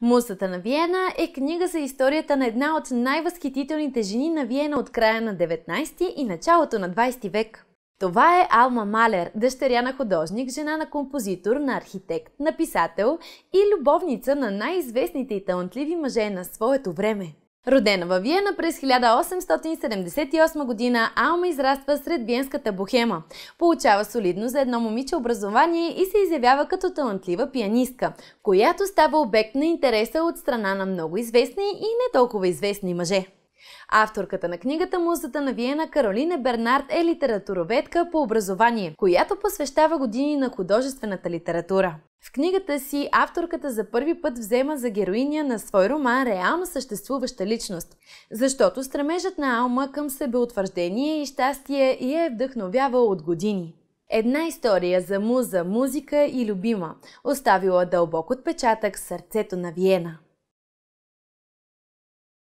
Мусата на Виена е книга за историята на една от най-възхитителните жени на Виена от края на 19 и началото на 20 век. Това е Алма Малер, дъщеря на художник, жена на композитор, на архитект, на писател и любовница на най-известните и талантливи мъже на своето време. Родена във Виена през 1878 година, Алма израства сред виенската бухема. Получава солидно за едно момиче образование и се изявява като талантлива пианистка, която става обект на интереса от страна на много известни и не толкова известни мъже. Авторката на книгата Музата на Виена Каролина Бернард е литературоведка по образование, която посвещава години на художествената литература. В книгата си авторката за първи път взема за героиня на свой роман реално съществуваща личност, защото стремежът на Алма към себеотвърждение и щастие я е вдъхновявал от години. Една история за муза, музика и любима, оставила дълбок отпечатък сърцето на Виена.